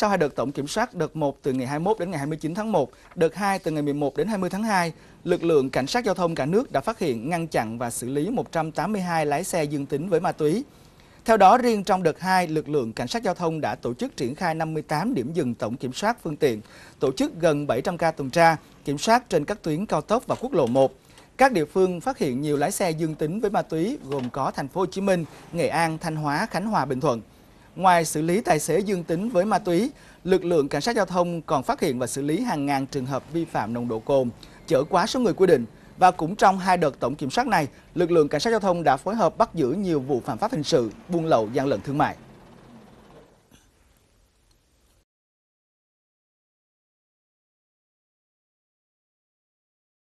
Sau hai đợt tổng kiểm soát, đợt 1 từ ngày 21 đến ngày 29 tháng 1, đợt 2 từ ngày 11 đến 20 tháng 2, lực lượng cảnh sát giao thông cả nước đã phát hiện, ngăn chặn và xử lý 182 lái xe dương tính với ma túy. Theo đó, riêng trong đợt 2, lực lượng cảnh sát giao thông đã tổ chức triển khai 58 điểm dừng tổng kiểm soát phương tiện, tổ chức gần 700 ca tuần tra, kiểm soát trên các tuyến cao tốc và quốc lộ 1. Các địa phương phát hiện nhiều lái xe dương tính với ma túy gồm có thành phố Hồ Chí Minh, Nghệ An, Thanh Hóa, Khánh Hòa, Bình Thuận. Ngoài xử lý tài xế dương tính với ma túy, lực lượng cảnh sát giao thông còn phát hiện và xử lý hàng ngàn trường hợp vi phạm nồng độ cồn, chở quá số người quy định. Và cũng trong hai đợt tổng kiểm soát này, lực lượng cảnh sát giao thông đã phối hợp bắt giữ nhiều vụ phạm pháp hình sự, buôn lậu, gian lận thương mại.